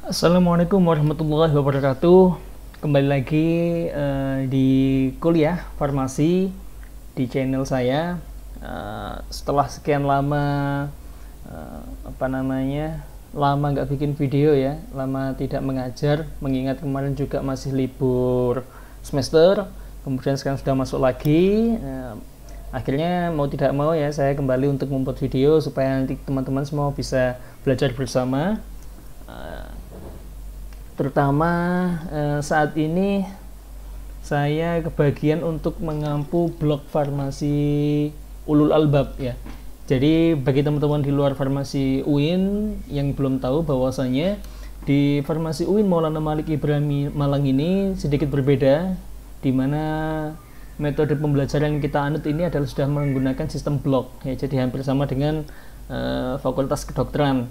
Assalamualaikum warahmatullahi wabarakatuh. Kembali lagi uh, di kuliah farmasi di channel saya. Uh, setelah sekian lama uh, apa namanya lama nggak bikin video ya, lama tidak mengajar, mengingat kemarin juga masih libur semester, kemudian sekarang sudah masuk lagi. Uh, akhirnya mau tidak mau ya saya kembali untuk membuat video supaya nanti teman-teman semua bisa belajar bersama terutama eh, saat ini saya kebagian untuk mengampu blok farmasi Ulul Albab ya. Jadi bagi teman-teman di luar farmasi UIN yang belum tahu bahwasanya di farmasi UIN Maulana Malik Ibrahim Malang ini sedikit berbeda di mana metode pembelajaran yang kita anut ini adalah sudah menggunakan sistem blok ya jadi hampir sama dengan uh, fakultas kedokteran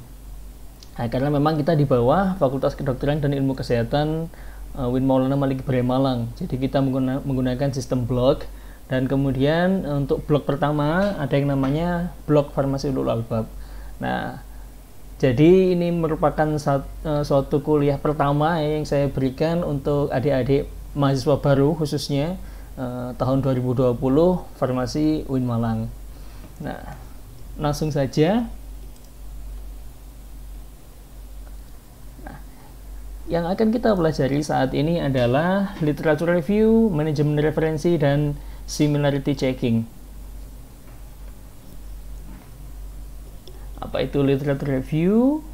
Nah, karena memang kita di bawah Fakultas Kedokteran dan Ilmu Kesehatan uh, Win Maulana Malik Ibrahim Malang. Jadi kita mengguna, menggunakan sistem blok dan kemudian eh, untuk blok pertama ada yang namanya blok farmasi ulul albab. Nah, jadi ini merupakan satu, eh, suatu kuliah pertama yang saya berikan untuk adik-adik mahasiswa baru khususnya uh, tahun 2020 Farmasi Win Malang. Nah, langsung saja Yang akan kita pelajari saat ini adalah literature review, manajemen referensi, dan similarity checking. Apa itu literature review?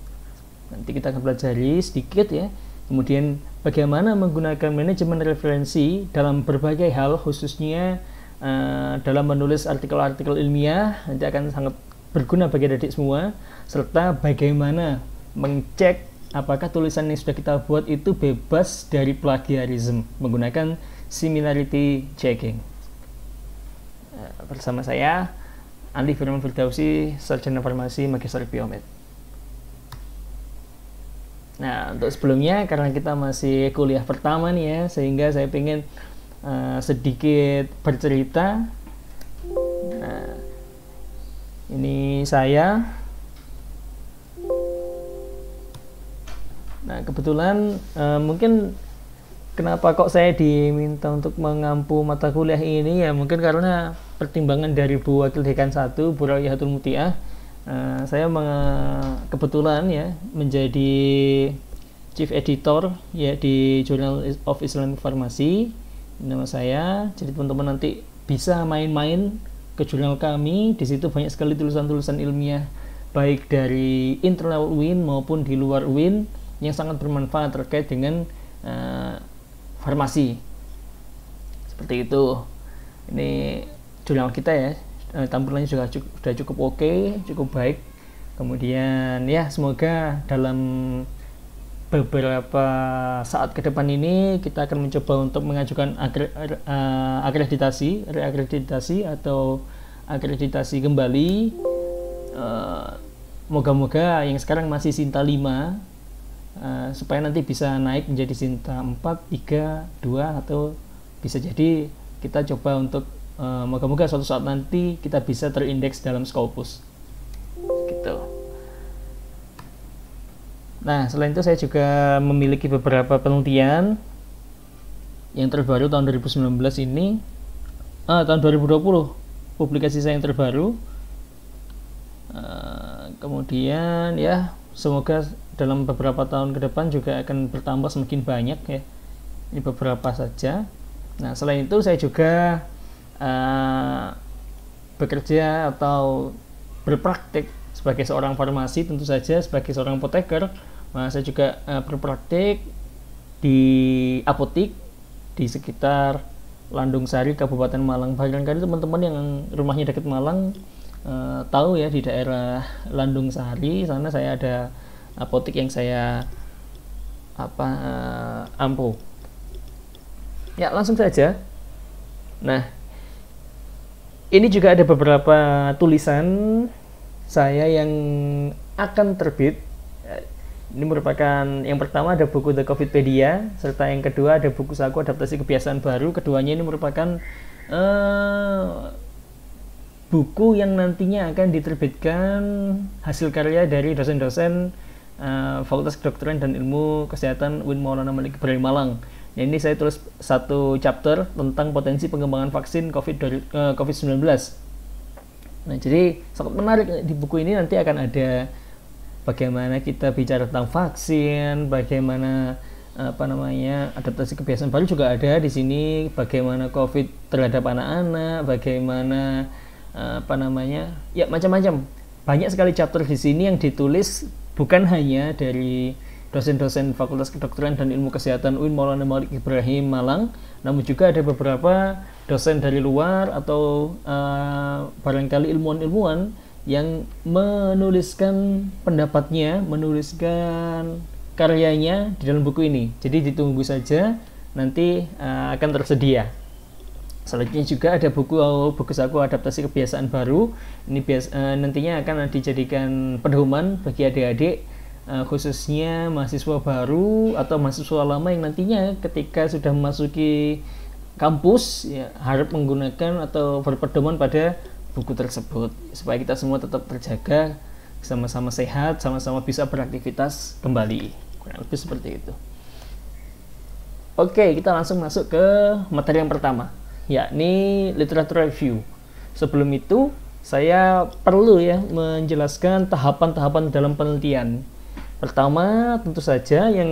Nanti kita akan pelajari sedikit ya. Kemudian bagaimana menggunakan manajemen referensi dalam berbagai hal khususnya uh, dalam menulis artikel-artikel ilmiah nanti akan sangat berguna bagi adik semua serta bagaimana mengecek apakah tulisan yang sudah kita buat itu bebas dari plagiarisme menggunakan similarity checking. Eh, bersama saya, Andi Firman Firdausi, Sarjana Farmasi, Magister Biomed. Nah, untuk sebelumnya, karena kita masih kuliah pertama nih ya, sehingga saya ingin uh, eh, sedikit bercerita. Nah, ini saya Nah, kebetulan uh, mungkin kenapa kok saya diminta untuk mengampu mata kuliah ini ya mungkin karena pertimbangan dari Bu Wakil Dekan 1 Bu Rayatul Mutiah uh, saya kebetulan ya menjadi Chief Editor ya di Journal of Islamic Pharmacy nama saya jadi teman-teman nanti bisa main-main ke jurnal kami di situ banyak sekali tulisan-tulisan ilmiah baik dari internal UIN maupun di luar UIN yang sangat bermanfaat terkait dengan uh, farmasi seperti itu ini jurnal kita ya eh, tampilannya juga sudah cukup oke okay, cukup baik kemudian ya semoga dalam beberapa saat ke depan ini kita akan mencoba untuk mengajukan eh, akreditasi reakreditasi atau akreditasi kembali moga-moga yang sekarang masih Sinta 5 Eh, supaya nanti bisa naik menjadi cinta 4, 3, 2 atau bisa jadi kita coba untuk moga eh, moga-moga suatu saat nanti kita bisa terindeks dalam Scopus gitu nah selain itu saya juga memiliki beberapa penelitian yang terbaru tahun 2019 ini ah, tahun 2020 publikasi saya yang terbaru uh, kemudian ya semoga dalam beberapa tahun ke depan juga akan bertambah semakin banyak ya ini beberapa saja nah selain itu saya juga uh, bekerja atau berpraktik sebagai seorang farmasi tentu saja sebagai seorang apoteker nah, saya juga uh, berpraktik di apotik di sekitar Landung Sari Kabupaten Malang barangkali teman-teman yang rumahnya dekat Malang uh, tahu ya di daerah Landung Sari sana saya ada apotik yang saya apa eh, ampuh ya langsung saja nah ini juga ada beberapa tulisan saya yang akan terbit ini merupakan yang pertama ada buku The Covidpedia serta yang kedua ada buku saku adaptasi kebiasaan baru keduanya ini merupakan uh, buku yang nantinya akan diterbitkan hasil karya dari dosen-dosen uh, Fakultas Kedokteran dan Ilmu Kesehatan Win Maulana Malik Ibrahim Malang. Nah, ini saya tulis satu chapter tentang potensi pengembangan vaksin COVID 19 uh, COVID-19. Nah, jadi sangat menarik di buku ini nanti akan ada bagaimana kita bicara tentang vaksin, bagaimana apa namanya adaptasi kebiasaan baru juga ada di sini bagaimana covid terhadap anak-anak bagaimana eh, apa namanya ya macam-macam banyak sekali chapter di sini yang ditulis bukan hanya dari dosen-dosen Fakultas Kedokteran dan Ilmu Kesehatan UIN Maulana Malik Ibrahim Malang, namun juga ada beberapa dosen dari luar atau uh, barangkali ilmuwan-ilmuwan yang menuliskan pendapatnya, menuliskan karyanya di dalam buku ini. Jadi ditunggu saja nanti uh, akan tersedia. Selanjutnya juga ada buku oh, bagus aku adaptasi kebiasaan baru. Ini bias, uh, nantinya akan dijadikan pedoman bagi adik-adik uh, khususnya mahasiswa baru atau mahasiswa lama yang nantinya ketika sudah memasuki kampus ya, harap menggunakan atau berpedoman pada buku tersebut supaya kita semua tetap terjaga sama-sama sehat sama-sama bisa beraktivitas kembali kurang lebih seperti itu. Oke, kita langsung masuk ke materi yang pertama yakni literatur review. Sebelum itu, saya perlu ya menjelaskan tahapan-tahapan dalam penelitian. Pertama, tentu saja yang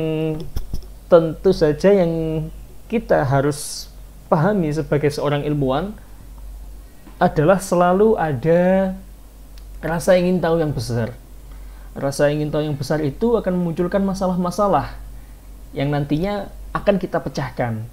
tentu saja yang kita harus pahami sebagai seorang ilmuwan adalah selalu ada rasa ingin tahu yang besar. Rasa ingin tahu yang besar itu akan memunculkan masalah-masalah yang nantinya akan kita pecahkan.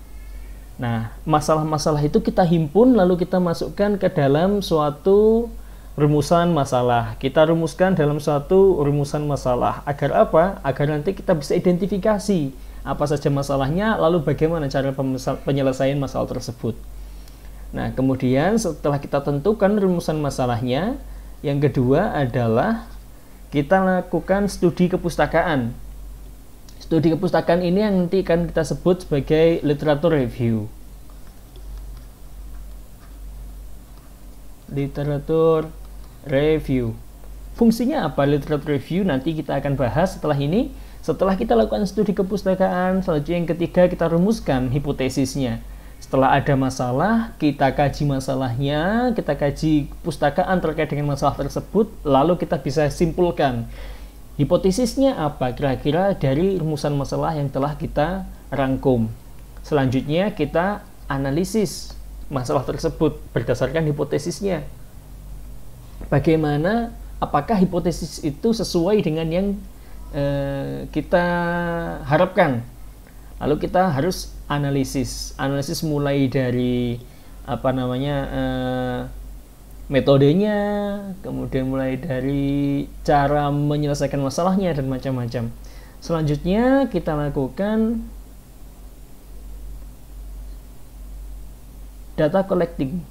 Nah, masalah-masalah itu kita himpun lalu kita masukkan ke dalam suatu rumusan masalah. Kita rumuskan dalam suatu rumusan masalah. Agar apa? Agar nanti kita bisa identifikasi apa saja masalahnya, lalu bagaimana cara penyelesaian masalah tersebut. Nah, kemudian setelah kita tentukan rumusan masalahnya, yang kedua adalah kita lakukan studi kepustakaan. Studi kepustakaan ini yang nanti akan kita sebut sebagai literatur review. Literatur review. Fungsinya apa literatur review nanti kita akan bahas setelah ini. Setelah kita lakukan studi kepustakaan, selanjutnya yang ketiga kita rumuskan hipotesisnya. Setelah ada masalah, kita kaji masalahnya, kita kaji pustakaan terkait dengan masalah tersebut, lalu kita bisa simpulkan Hipotesisnya apa kira-kira dari rumusan masalah yang telah kita rangkum? Selanjutnya kita analisis masalah tersebut berdasarkan hipotesisnya. Bagaimana apakah hipotesis itu sesuai dengan yang eh, kita harapkan? Lalu kita harus analisis. Analisis mulai dari apa namanya eh, metodenya, kemudian mulai dari cara menyelesaikan masalahnya dan macam-macam. Selanjutnya kita lakukan data collecting.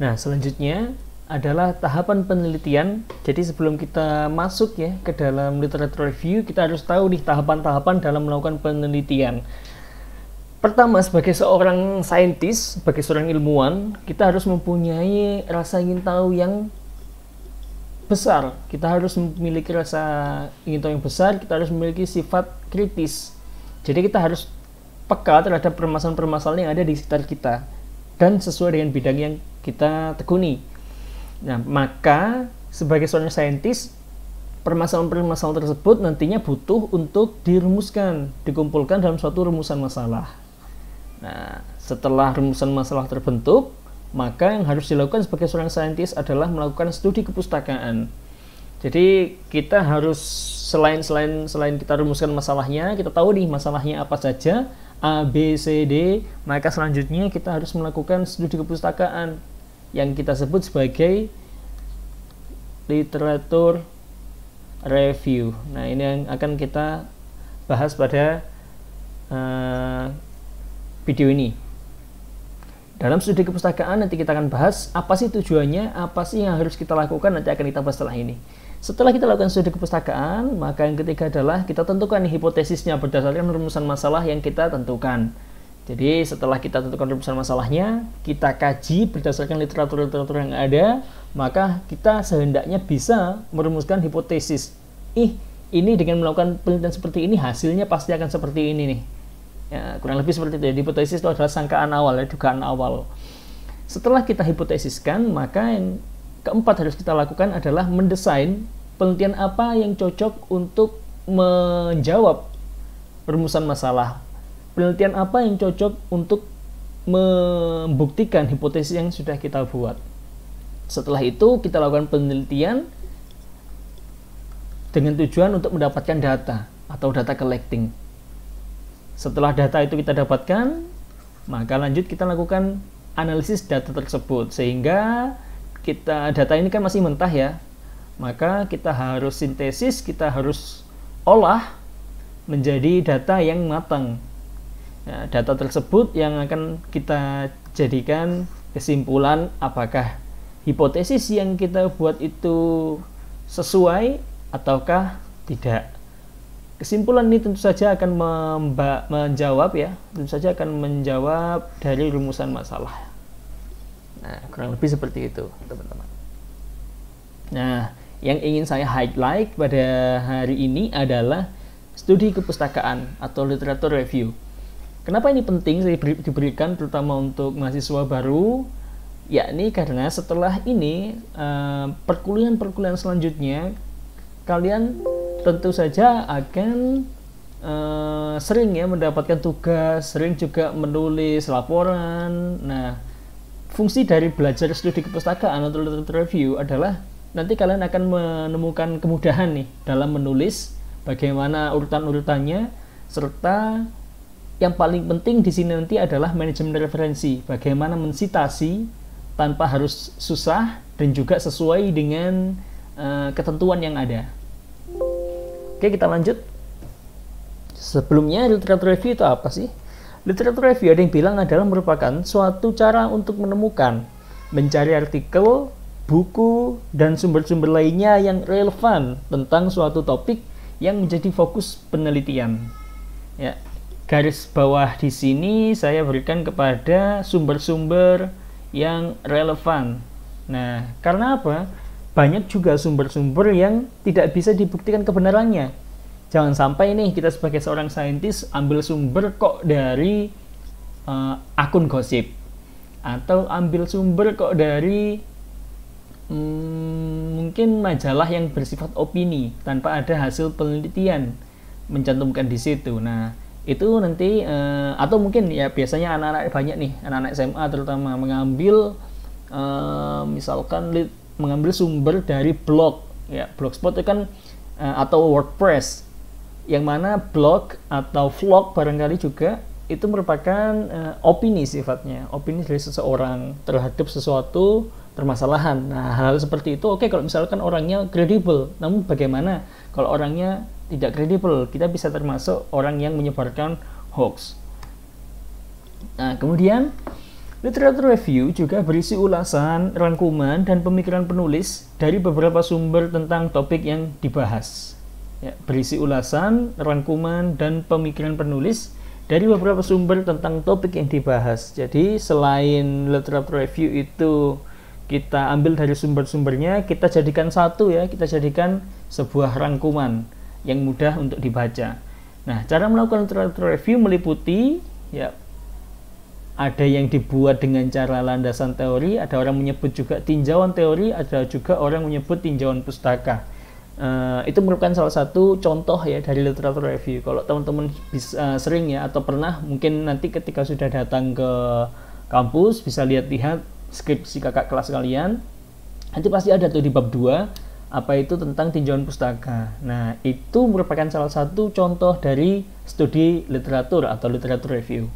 Nah, selanjutnya adalah tahapan penelitian. Jadi sebelum kita masuk ya ke dalam literature review, kita harus tahu nih tahapan-tahapan dalam melakukan penelitian. Pertama, sebagai seorang saintis, sebagai seorang ilmuwan, kita harus mempunyai rasa ingin tahu yang besar. Kita harus memiliki rasa ingin tahu yang besar, kita harus memiliki sifat kritis. Jadi kita harus peka terhadap permasalahan-permasalahan yang ada di sekitar kita dan sesuai dengan bidang yang kita tekuni. Nah, maka sebagai seorang saintis, permasalahan-permasalahan tersebut nantinya butuh untuk dirumuskan, dikumpulkan dalam suatu rumusan masalah. Nah, setelah rumusan masalah terbentuk, maka yang harus dilakukan sebagai seorang saintis adalah melakukan studi kepustakaan. Jadi kita harus selain selain selain kita rumuskan masalahnya, kita tahu nih masalahnya apa saja A B C D, maka selanjutnya kita harus melakukan studi kepustakaan yang kita sebut sebagai literatur review. Nah, ini yang akan kita bahas pada uh, video ini. Dalam studi kepustakaan nanti kita akan bahas apa sih tujuannya, apa sih yang harus kita lakukan nanti akan kita bahas setelah ini. Setelah kita lakukan studi kepustakaan, maka yang ketiga adalah kita tentukan hipotesisnya berdasarkan rumusan masalah yang kita tentukan. Jadi setelah kita tentukan rumusan masalahnya, kita kaji berdasarkan literatur-literatur yang ada, maka kita sehendaknya bisa merumuskan hipotesis. Ih, ini dengan melakukan penelitian seperti ini hasilnya pasti akan seperti ini nih. Ya, kurang lebih seperti itu. Jadi, hipotesis itu adalah sangkaan awal, ya, dugaan awal. Setelah kita hipotesiskan, maka yang keempat harus kita lakukan adalah mendesain penelitian apa yang cocok untuk menjawab rumusan masalah penelitian apa yang cocok untuk membuktikan hipotesis yang sudah kita buat. Setelah itu kita lakukan penelitian dengan tujuan untuk mendapatkan data atau data collecting. Setelah data itu kita dapatkan, maka lanjut kita lakukan analisis data tersebut sehingga kita data ini kan masih mentah ya. Maka kita harus sintesis, kita harus olah menjadi data yang matang Ya, data tersebut yang akan kita jadikan kesimpulan apakah hipotesis yang kita buat itu sesuai ataukah tidak. Kesimpulan ini tentu saja akan menjawab ya, tentu saja akan menjawab dari rumusan masalah. Nah, kurang lebih seperti itu, teman-teman. Nah, yang ingin saya highlight pada hari ini adalah studi kepustakaan atau literatur review. Kenapa ini penting diberikan terutama untuk mahasiswa baru? Yakni karena setelah ini eh, perkuliahan-perkuliahan selanjutnya kalian tentu saja akan uh, sering ya mendapatkan tugas, sering juga menulis laporan. Nah, fungsi dari belajar studi kepustakaan atau literature review adalah nanti kalian akan menemukan kemudahan nih dalam menulis bagaimana urutan-urutannya serta yang paling penting di sini nanti adalah manajemen referensi. Bagaimana mensitasi tanpa harus susah dan juga sesuai dengan uh, ketentuan yang ada. Oke, kita lanjut. Sebelumnya literatur review itu apa sih? Literatur review ada yang bilang adalah merupakan suatu cara untuk menemukan, mencari artikel, buku, dan sumber-sumber lainnya yang relevan tentang suatu topik yang menjadi fokus penelitian. Ya, garis bawah di sini saya berikan kepada sumber-sumber yang relevan. Nah, karena apa? Banyak juga sumber-sumber yang tidak bisa dibuktikan kebenarannya. Jangan sampai nih kita sebagai seorang saintis ambil sumber kok dari uh, akun gosip atau ambil sumber kok dari hmm, mungkin majalah yang bersifat opini tanpa ada hasil penelitian mencantumkan di situ. Nah, itu nanti uh, atau mungkin ya biasanya anak-anak banyak nih anak-anak SMA terutama mengambil uh, misalkan mengambil sumber dari blog ya blogspot itu kan uh, atau WordPress yang mana blog atau vlog barangkali juga itu merupakan uh, opini sifatnya opini dari seseorang terhadap sesuatu permasalahan nah hal, -hal seperti itu oke okay, kalau misalkan orangnya kredibel namun bagaimana kalau orangnya tidak kredibel kita bisa termasuk orang yang menyebarkan hoax nah kemudian Literatur review juga berisi ulasan, rangkuman, dan pemikiran penulis dari beberapa sumber tentang topik yang dibahas. Ya, berisi ulasan, rangkuman, dan pemikiran penulis dari beberapa sumber tentang topik yang dibahas. Jadi, selain literatur review itu kita ambil dari sumber-sumbernya, kita jadikan satu ya, kita jadikan sebuah rangkuman yang mudah untuk dibaca. Nah, cara melakukan literatur review meliputi ya ada yang dibuat dengan cara landasan teori, ada orang menyebut juga tinjauan teori, ada juga orang menyebut tinjauan pustaka. Uh, itu merupakan salah satu contoh ya dari literatur review. Kalau teman-teman bisa uh, eh, sering ya atau pernah mungkin nanti ketika sudah datang ke kampus bisa lihat-lihat skripsi kakak kelas kalian. Nanti pasti ada tuh di bab 2 apa itu tentang tinjauan pustaka. Nah, itu merupakan salah satu contoh dari studi literatur atau literatur review.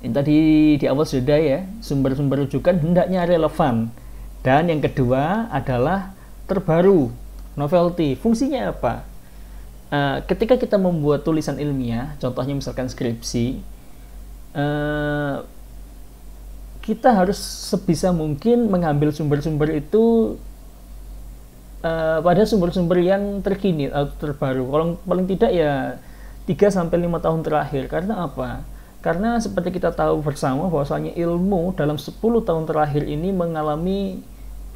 Ini tadi di awal sudah ya, sumber-sumber rujukan hendaknya relevan. Dan yang kedua adalah terbaru, novelty. Fungsinya apa? Uh, ketika kita membuat tulisan ilmiah, contohnya misalkan skripsi, uh, kita harus sebisa mungkin mengambil sumber-sumber itu uh, pada sumber-sumber yang terkini atau eh, terbaru. Kalau paling tidak ya 3 sampai 5 tahun terakhir. Karena apa? Karena seperti kita tahu bersama bahwasanya ilmu dalam 10 tahun terakhir ini mengalami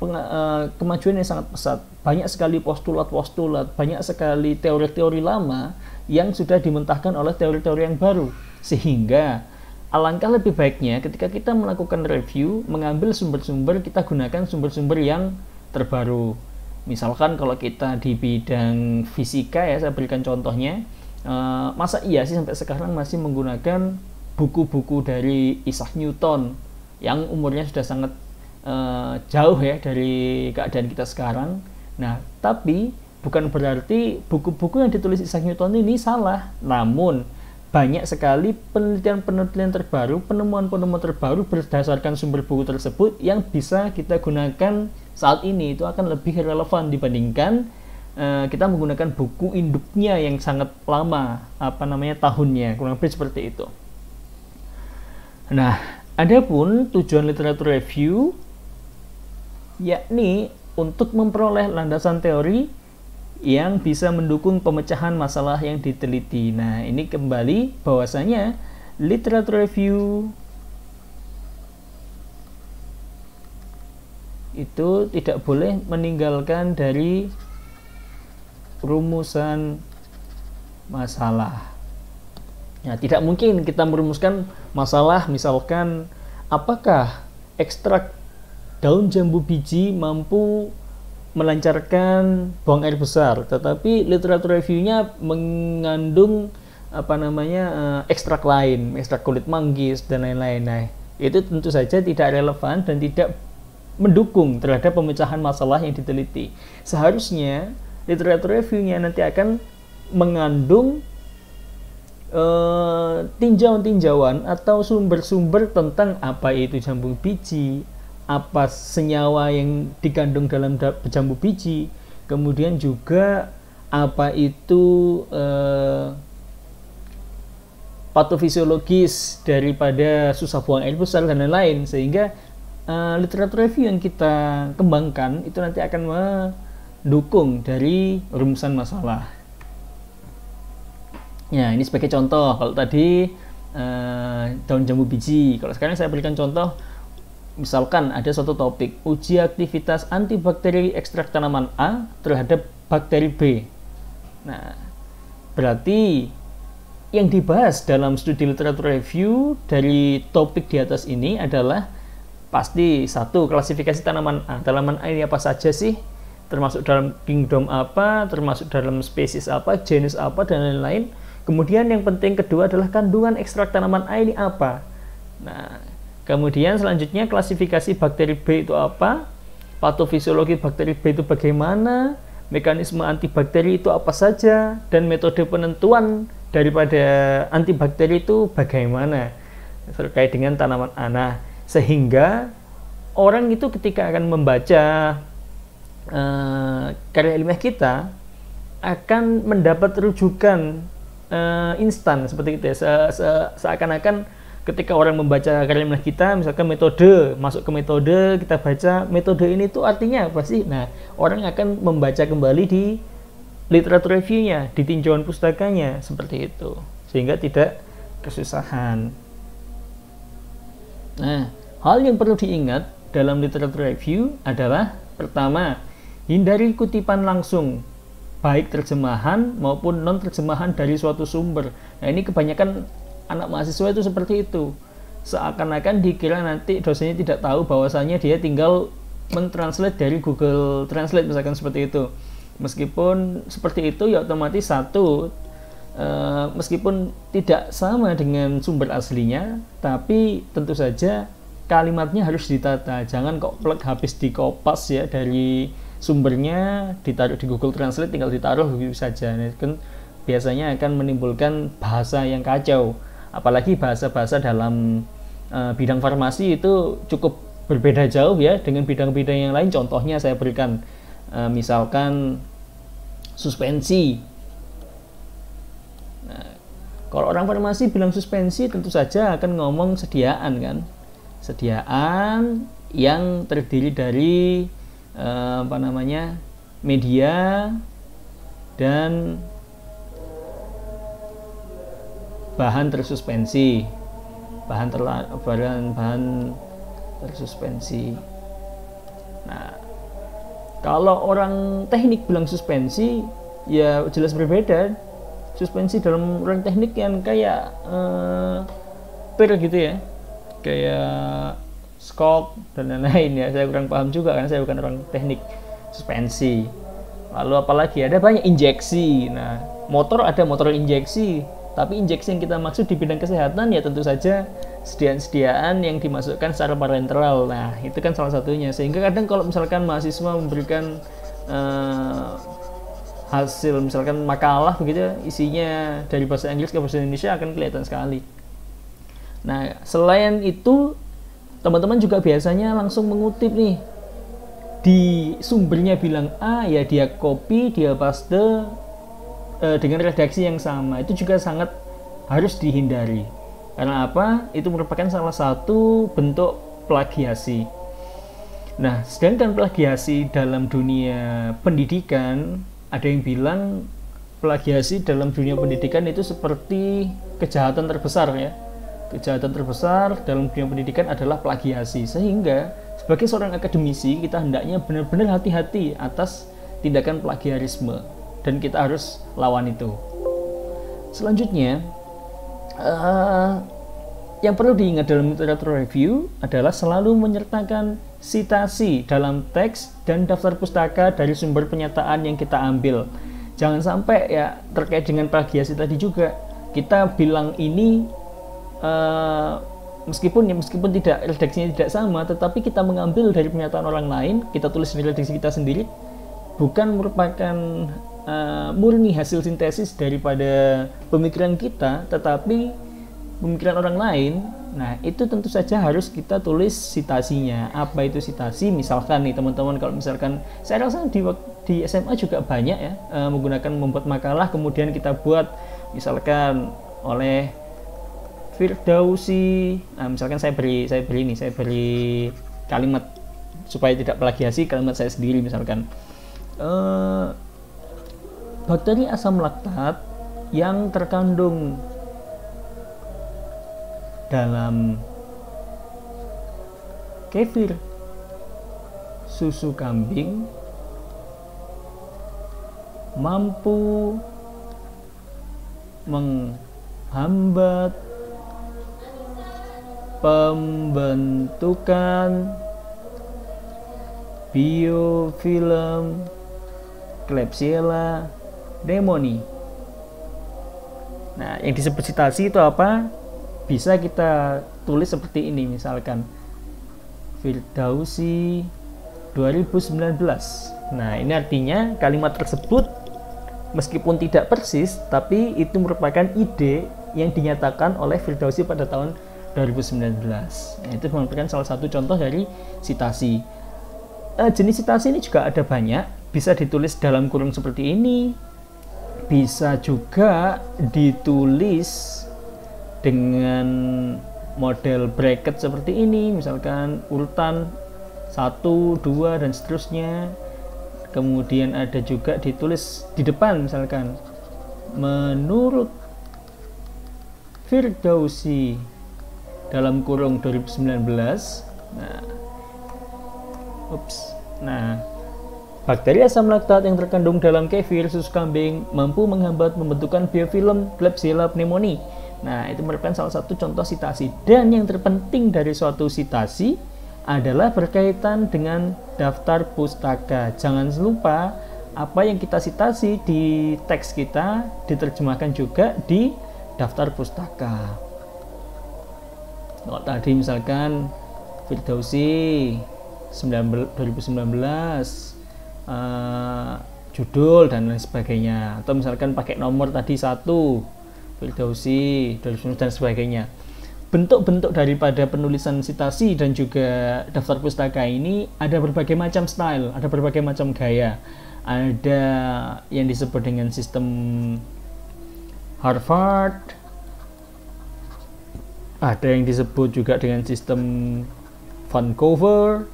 uh, kemajuan yang sangat pesat. Banyak sekali postulat-postulat, banyak sekali teori-teori lama yang sudah dimentahkan oleh teori-teori yang baru. Sehingga Alangkah lebih baiknya ketika kita melakukan review, mengambil sumber-sumber, kita gunakan sumber-sumber yang terbaru. Misalkan kalau kita di bidang fisika ya, saya berikan contohnya, eh, masa iya sih sampai sekarang masih menggunakan buku-buku dari Isaac Newton yang umurnya sudah sangat eh, jauh ya dari keadaan kita sekarang. Nah, tapi bukan berarti buku-buku yang ditulis Isaac Newton ini salah, namun banyak sekali penelitian-penelitian terbaru, penemuan-penemuan terbaru berdasarkan sumber buku tersebut yang bisa kita gunakan saat ini itu akan lebih relevan dibandingkan uh, kita menggunakan buku induknya yang sangat lama apa namanya tahunnya kurang lebih seperti itu. Nah, adapun tujuan literatur review yakni untuk memperoleh landasan teori yang bisa mendukung pemecahan masalah yang diteliti. Nah, ini kembali bahwasanya literatur review itu tidak boleh meninggalkan dari rumusan masalah. Nah, tidak mungkin kita merumuskan masalah misalkan apakah ekstrak daun jambu biji mampu melancarkan buang air besar, tetapi literatur reviewnya mengandung apa namanya eh, ekstrak lain, ekstrak kulit manggis dan lain-lain. Nah, itu tentu saja tidak relevan dan tidak mendukung terhadap pemecahan masalah yang diteliti. Seharusnya literatur reviewnya nanti akan mengandung uh, eh, tinjauan -tinjauan atau sumber-sumber tentang apa itu jambung biji, apa senyawa yang dikandung dalam jambu biji kemudian juga apa itu uh, patofisiologis daripada susah buang air besar dan lain-lain sehingga uh, literatur review yang kita kembangkan itu nanti akan mendukung dari rumusan masalah ya ini sebagai contoh kalau tadi uh, daun jambu biji kalau sekarang saya berikan contoh Misalkan ada satu topik, uji aktivitas antibakteri ekstrak tanaman A terhadap bakteri B. Nah, berarti yang dibahas dalam studi literatur review dari topik di atas ini adalah pasti satu klasifikasi tanaman A. Tanaman A ini apa saja sih? Termasuk dalam kingdom apa, termasuk dalam spesies apa, jenis apa dan lain-lain. Kemudian yang penting kedua adalah kandungan ekstrak tanaman A ini apa. Nah, Kemudian selanjutnya klasifikasi bakteri B itu apa? Patofisiologi bakteri B itu bagaimana? Mekanisme antibakteri itu apa saja? Dan metode penentuan daripada antibakteri itu bagaimana? Terkait dengan tanaman anah Sehingga orang itu ketika akan membaca uh, karya ilmiah kita akan mendapat rujukan uh, instan seperti itu ya. Se -se Seakan-akan ketika orang membaca karya kita misalkan metode masuk ke metode kita baca metode ini tuh artinya apa sih nah orang akan membaca kembali di literatur reviewnya di tinjauan pustakanya seperti itu sehingga tidak kesusahan nah hal yang perlu diingat dalam literatur review adalah pertama hindari kutipan langsung baik terjemahan maupun non terjemahan dari suatu sumber nah ini kebanyakan anak mahasiswa itu seperti itu seakan-akan dikira nanti dosennya tidak tahu bahwasannya dia tinggal mentranslate dari Google Translate misalkan seperti itu meskipun seperti itu ya otomatis satu eh, meskipun tidak sama dengan sumber aslinya tapi tentu saja kalimatnya harus ditata jangan kok plek habis dikopas ya dari sumbernya ditaruh di Google Translate tinggal ditaruh begitu saja nah, kan biasanya akan menimbulkan bahasa yang kacau apalagi bahasa-bahasa dalam uh, bidang farmasi itu cukup berbeda jauh ya dengan bidang-bidang yang lain contohnya saya berikan uh, misalkan suspensi nah, kalau orang farmasi bilang suspensi tentu saja akan ngomong sediaan kan sediaan yang terdiri dari uh, apa namanya media dan bahan tersuspensi bahan terla, bahan bahan tersuspensi nah kalau orang teknik bilang suspensi ya jelas berbeda suspensi dalam orang teknik yang kayak eh, per gitu ya kayak skok dan lain-lain ya saya kurang paham juga karena saya bukan orang teknik suspensi lalu apalagi ada banyak injeksi nah motor ada motor injeksi tapi injeksi yang kita maksud di bidang kesehatan ya tentu saja sediaan-sediaan yang dimasukkan secara parenteral. Nah, itu kan salah satunya. Sehingga kadang kalau misalkan mahasiswa memberikan uh, hasil misalkan makalah begitu isinya dari bahasa Inggris ke bahasa Indonesia akan kelihatan sekali. Nah, selain itu teman-teman juga biasanya langsung mengutip nih di sumbernya bilang A ya dia copy, dia paste, Eh, dengan redaksi yang sama itu juga sangat harus dihindari. Karena apa? Itu merupakan salah satu bentuk plagiasi. Nah, sedangkan plagiasi dalam dunia pendidikan, ada yang bilang plagiasi dalam dunia pendidikan itu seperti kejahatan terbesar ya. Kejahatan terbesar dalam dunia pendidikan adalah plagiasi. Sehingga sebagai seorang akademisi kita hendaknya benar-benar hati-hati atas tindakan plagiarisme dan kita harus lawan itu. Selanjutnya, uh, yang perlu diingat dalam literatur review adalah selalu menyertakan sitasi dalam teks dan daftar pustaka dari sumber pernyataan yang kita ambil. Jangan sampai ya terkait dengan plagiasi tadi juga kita bilang ini uh, meskipun ya meskipun tidak redaksinya tidak sama, tetapi kita mengambil dari pernyataan orang lain, kita tulis di redaksi kita sendiri, bukan merupakan Eh, murni hasil sintesis daripada pemikiran kita, tetapi pemikiran orang lain. Nah, itu tentu saja harus kita tulis citasinya. Apa itu citasi? Misalkan nih teman-teman kalau misalkan saya rasa di di SMA juga banyak ya uh, menggunakan membuat makalah kemudian kita buat misalkan oleh Firdausi. Nah, misalkan saya beri saya beri ini, saya beri kalimat supaya tidak plagiasi kalimat saya sendiri misalkan. Uh, bakteri asam laktat yang terkandung dalam kefir susu kambing mampu menghambat pembentukan biofilm Klebsiella demoni. Nah, yang disebut citasi itu apa? Bisa kita tulis seperti ini misalkan Firdausi 2019. Nah, ini artinya kalimat tersebut meskipun tidak persis tapi itu merupakan ide yang dinyatakan oleh Firdausi pada tahun 2019. Nah, itu merupakan salah satu contoh dari citasi. E, jenis citasi ini juga ada banyak, bisa ditulis dalam kurung seperti ini, bisa juga ditulis dengan model bracket seperti ini misalkan urutan 1, 2 dan seterusnya kemudian ada juga ditulis di depan misalkan menurut Firdausi dalam kurung 2019 nah ups nah Bakteri asam laktat yang terkandung dalam kefir susu kambing mampu menghambat pembentukan biofilm Klebsiella pneumoniae. Nah, itu merupakan salah satu contoh sitasi. Dan yang terpenting dari suatu sitasi adalah berkaitan dengan daftar pustaka. Jangan lupa apa yang kita sitasi di teks kita diterjemahkan juga di daftar pustaka. Kalau tadi misalkan Firdausi 2019 uh, judul dan lain sebagainya atau misalkan pakai nomor tadi satu Fildausi dan sebagainya bentuk-bentuk daripada penulisan sitasi dan juga daftar pustaka ini ada berbagai macam style ada berbagai macam gaya ada yang disebut dengan sistem Harvard ada yang disebut juga dengan sistem Vancouver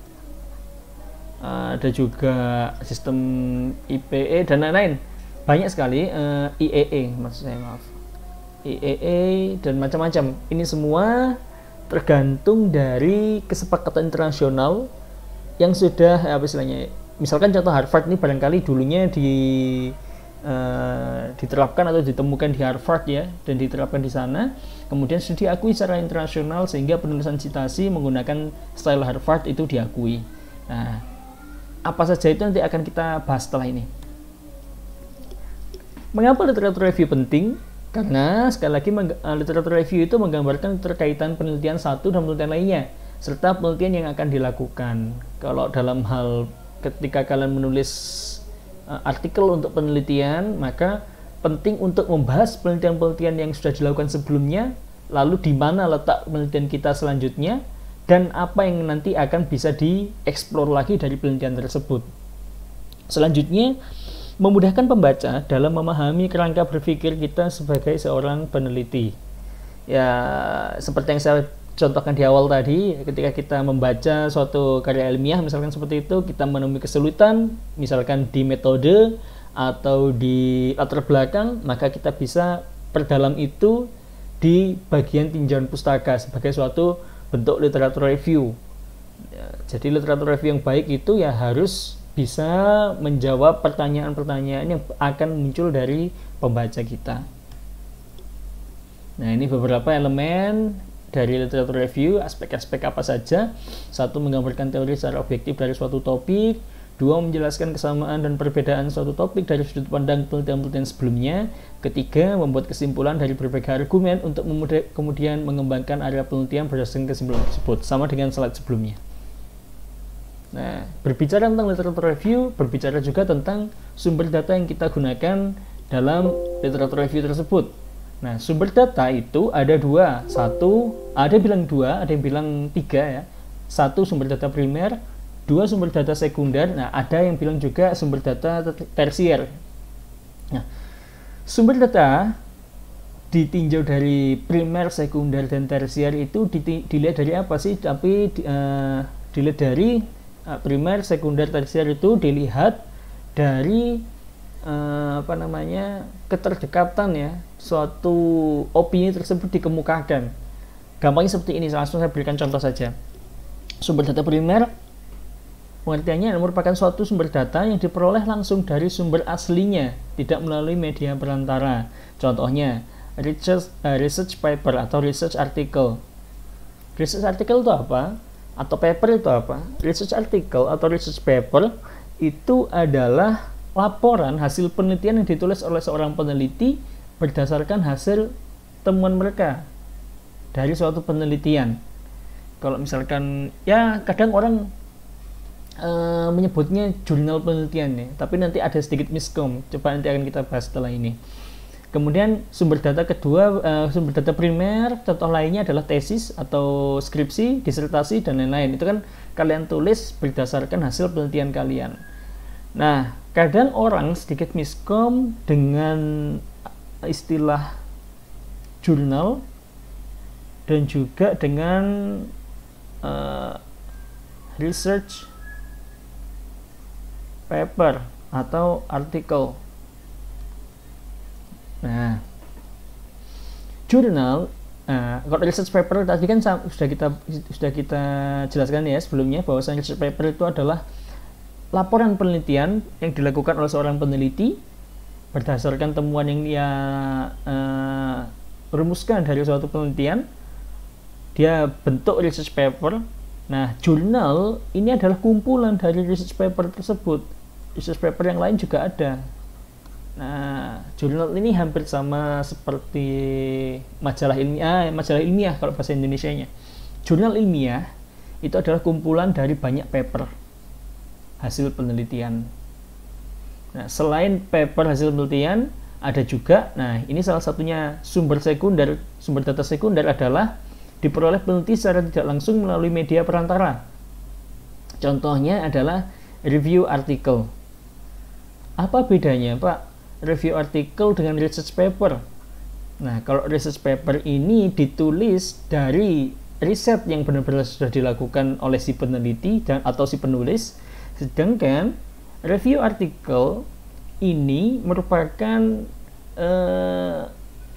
Eh, ada juga sistem IPE dan lain-lain banyak sekali uh, eh, IEE e, maksud saya maaf IEE e dan macam-macam ini semua tergantung dari kesepakatan internasional yang sudah eh, apa istilahnya misalkan contoh Harvard ini barangkali dulunya di uh, diterapkan atau ditemukan di Harvard ya dan diterapkan di sana kemudian sudah diakui secara internasional sehingga penulisan citasi menggunakan style Harvard itu diakui nah apa saja itu nanti akan kita bahas setelah ini. Mengapa literatur review penting? Karena sekali lagi eh, literatur review itu menggambarkan terkaitan penelitian satu dan penelitian lainnya serta penelitian yang akan dilakukan. Kalau dalam hal ketika kalian menulis eh, artikel untuk penelitian, maka penting untuk membahas penelitian-penelitian yang sudah dilakukan sebelumnya, lalu di mana letak penelitian kita selanjutnya, dan apa yang nanti akan bisa dieksplor lagi dari penelitian tersebut. Selanjutnya, memudahkan pembaca dalam memahami kerangka berpikir kita sebagai seorang peneliti. Ya, seperti yang saya contohkan di awal tadi, ketika kita membaca suatu karya ilmiah, misalkan seperti itu, kita menemui kesulitan, misalkan di metode atau di latar belakang, maka kita bisa perdalam itu di bagian tinjauan pustaka sebagai suatu bentuk literatur review. Ya, jadi literatur review yang baik itu ya harus bisa menjawab pertanyaan-pertanyaan yang akan muncul dari pembaca kita. Nah, ini beberapa elemen dari literatur review, aspek-aspek apa saja. Satu, menggambarkan teori secara objektif dari suatu topik Dua, menjelaskan kesamaan dan perbedaan suatu topik dari sudut pandang penelitian-penelitian sebelumnya. Ketiga, membuat kesimpulan dari berbagai argumen untuk kemudian mengembangkan area penelitian berdasarkan kesimpulan tersebut, sama dengan slide sebelumnya. Nah, berbicara tentang literatur review, berbicara juga tentang sumber data yang kita gunakan dalam literatur review tersebut. Nah, sumber data itu ada dua. Satu, ada yang bilang dua, ada yang bilang tiga ya. Satu sumber data primer, dua sumber data sekunder nah ada yang bilang juga sumber data tersier nah sumber data ditinjau dari primer, sekunder dan tersier itu dilihat dari apa sih tapi uh, dilihat dari uh, primer, sekunder, tersier itu dilihat dari uh, apa namanya keterdekatan ya suatu opini tersebut dikemukakan gampangnya seperti ini langsung saya berikan contoh saja sumber data primer Pengertiannya merupakan suatu sumber data yang diperoleh langsung dari sumber aslinya, tidak melalui media perantara. Contohnya, research, uh, research paper atau research article. Research article itu apa? Atau paper itu apa? Research article atau research paper itu adalah laporan hasil penelitian yang ditulis oleh seorang peneliti berdasarkan hasil temuan mereka dari suatu penelitian. Kalau misalkan ya kadang orang Eh, menyebutnya jurnal penelitian ya, tapi nanti ada sedikit miskom. Coba nanti akan kita bahas setelah ini. Kemudian sumber data kedua, uh, sumber data primer, contoh lainnya adalah tesis atau skripsi, disertasi dan lain-lain. Itu kan kalian tulis berdasarkan hasil penelitian kalian. Nah, kadang orang sedikit miskom dengan istilah jurnal dan juga dengan uh, research paper atau artikel. Nah, jurnal Nah, kalau research paper tadi kan sudah kita sudah kita jelaskan ya sebelumnya bahwa research paper itu adalah laporan penelitian yang dilakukan oleh seorang peneliti berdasarkan temuan yang dia uh, rumuskan dari suatu penelitian dia bentuk research paper nah jurnal ini adalah kumpulan dari research paper tersebut research paper yang lain juga ada. Nah, jurnal ini hampir sama seperti majalah ilmiah, majalah ilmiah kalau bahasa Indonesia-nya. Jurnal ilmiah itu adalah kumpulan dari banyak paper hasil penelitian. Nah, selain paper hasil penelitian, ada juga, nah ini salah satunya sumber sekunder, sumber data sekunder adalah diperoleh peneliti secara tidak langsung melalui media perantara. Contohnya adalah review artikel apa bedanya, Pak? Review artikel dengan research paper. Nah, kalau research paper ini ditulis dari riset yang benar-benar sudah dilakukan oleh si peneliti dan atau si penulis, sedangkan review artikel ini merupakan eh,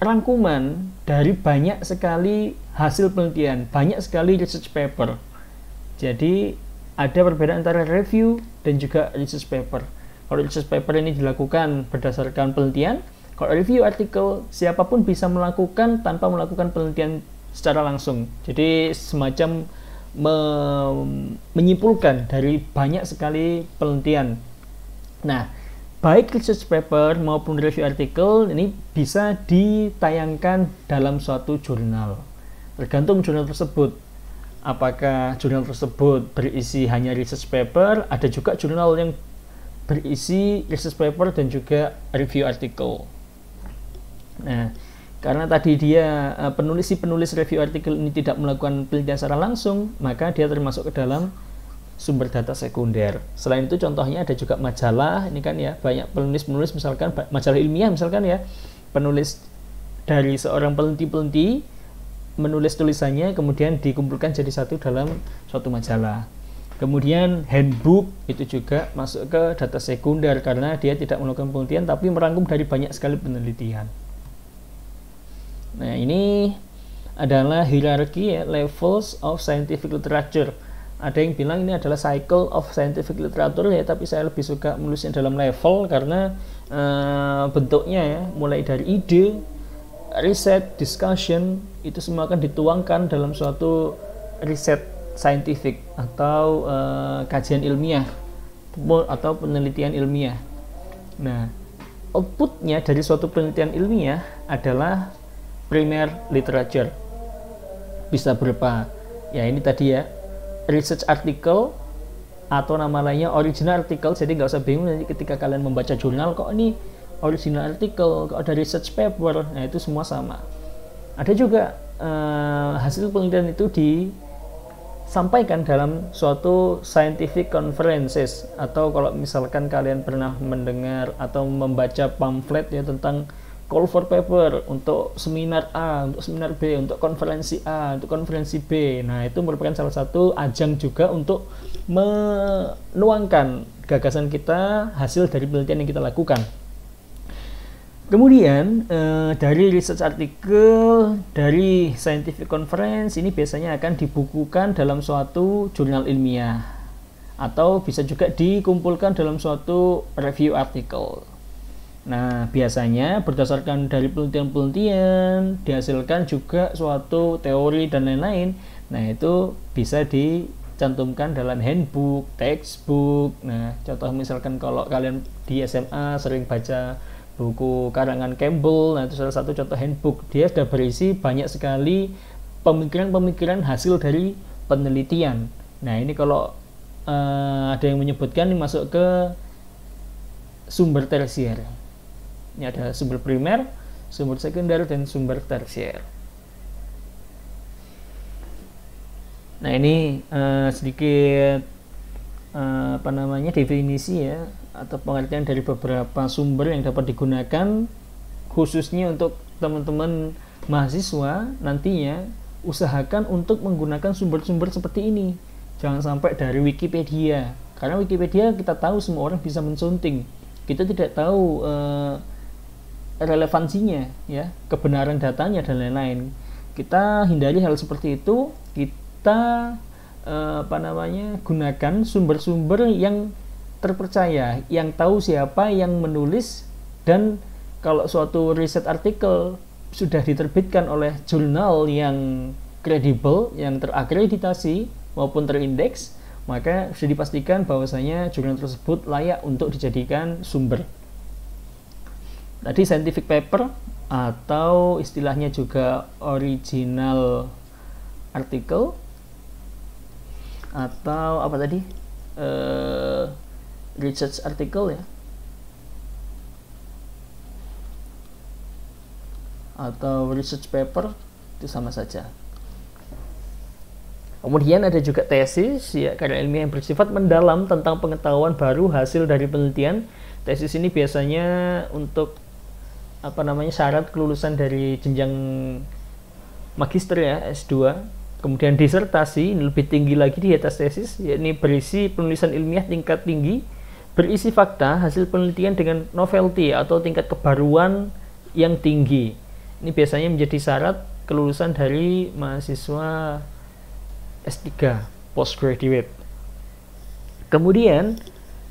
rangkuman dari banyak sekali hasil penelitian, banyak sekali research paper. Jadi ada perbedaan antara review dan juga research paper. Core research paper ini dilakukan berdasarkan penelitian. Kalau review artikel siapapun bisa melakukan tanpa melakukan penelitian secara langsung. Jadi semacam me menyimpulkan dari banyak sekali penelitian. Nah, baik research paper maupun review artikel ini bisa ditayangkan dalam suatu jurnal. Tergantung jurnal tersebut. Apakah jurnal tersebut berisi hanya research paper, ada juga jurnal yang berisi research paper dan juga review artikel. Nah, karena tadi dia eh, penulis si penulis review artikel ini tidak melakukan penelitian secara langsung, maka dia termasuk ke dalam sumber data sekunder. Selain itu contohnya ada juga majalah, ini kan ya banyak penulis-penulis misalkan majalah ilmiah misalkan ya, penulis dari seorang peneliti peneliti menulis tulisannya kemudian dikumpulkan jadi satu dalam suatu majalah. Kemudian handbook itu juga masuk ke data sekunder karena dia tidak melakukan penelitian tapi merangkum dari banyak sekali penelitian. Nah ini adalah hierarki ya, levels of scientific literature. Ada yang bilang ini adalah cycle of scientific literature ya, tapi saya lebih suka menulisnya dalam level karena uh, bentuknya ya, mulai dari ide, riset, discussion itu semua akan dituangkan dalam suatu riset scientific atau e, kajian ilmiah atau penelitian ilmiah. Nah, outputnya dari suatu penelitian ilmiah adalah primer literature. Bisa berupa ya ini tadi ya research article atau nama lainnya original article jadi nggak usah bingung nanti ketika kalian membaca jurnal kok ini original article kok ada research paper nah itu semua sama ada juga eh, hasil penelitian itu di sampaikan dalam suatu scientific conferences atau kalau misalkan kalian pernah mendengar atau membaca pamflet ya tentang call for paper untuk seminar A, untuk seminar B, untuk konferensi A, untuk konferensi B. Nah, itu merupakan salah satu ajang juga untuk menuangkan gagasan kita hasil dari penelitian yang kita lakukan. Kemudian eh, dari research artikel, dari scientific conference ini biasanya akan dibukukan dalam suatu jurnal ilmiah atau bisa juga dikumpulkan dalam suatu review artikel. Nah, biasanya berdasarkan dari penelitian-penelitian dihasilkan juga suatu teori dan lain-lain. Nah, itu bisa dicantumkan dalam handbook, textbook. Nah, contoh misalkan kalau kalian di SMA sering baca buku karangan Campbell nah itu salah satu contoh handbook dia sudah berisi banyak sekali pemikiran-pemikiran hasil dari penelitian nah ini kalau uh, ada yang menyebutkan ini masuk ke sumber tersier ini ada sumber primer sumber sekunder dan sumber tersier nah ini uh, sedikit uh, apa namanya definisi ya atau pengertian dari beberapa sumber yang dapat digunakan khususnya untuk teman-teman mahasiswa nantinya usahakan untuk menggunakan sumber-sumber seperti ini jangan sampai dari Wikipedia karena Wikipedia kita tahu semua orang bisa mensunting kita tidak tahu eh, relevansinya ya kebenaran datanya dan lain-lain kita hindari hal seperti itu kita eh, apa namanya gunakan sumber-sumber yang terpercaya yang tahu siapa yang menulis dan kalau suatu riset artikel sudah diterbitkan oleh jurnal yang kredibel, yang terakreditasi maupun terindeks, maka sudah dipastikan bahwasanya jurnal tersebut layak untuk dijadikan sumber. Tadi scientific paper atau istilahnya juga original artikel atau apa tadi? Eh, research artikel ya atau research paper itu sama saja Kemudian ada juga tesis, ya, karya ilmiah yang bersifat mendalam tentang pengetahuan baru hasil dari penelitian. Tesis ini biasanya untuk apa namanya syarat kelulusan dari jenjang magister ya S2. Kemudian disertasi lebih tinggi lagi di atas tesis, yakni berisi penulisan ilmiah tingkat tinggi berisi fakta hasil penelitian dengan novelty atau tingkat kebaruan yang tinggi. Ini biasanya menjadi syarat kelulusan dari mahasiswa S3 postgraduate. Kemudian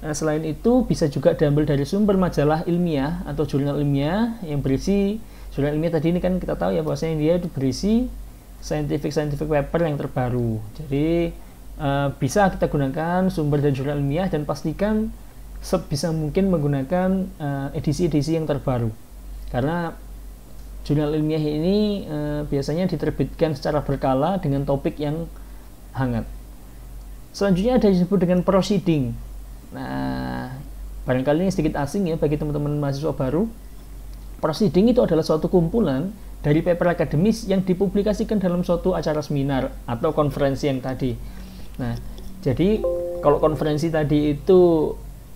eh, selain itu bisa juga diambil dari sumber majalah ilmiah atau jurnal ilmiah yang berisi jurnal ilmiah tadi ini kan kita tahu ya bahwasanya dia itu berisi scientific scientific paper yang terbaru. Jadi eh, bisa kita gunakan sumber dan jurnal ilmiah dan pastikan sebisa mungkin menggunakan eh, edisi-edisi uh, yang terbaru karena jurnal ilmiah ini uh, biasanya diterbitkan secara berkala dengan topik yang hangat selanjutnya ada disebut dengan proceeding nah barangkali ini sedikit asing ya bagi teman-teman mahasiswa baru proceeding itu adalah suatu kumpulan dari paper akademis yang dipublikasikan dalam suatu acara seminar atau konferensi yang tadi. Nah, jadi kalau konferensi tadi itu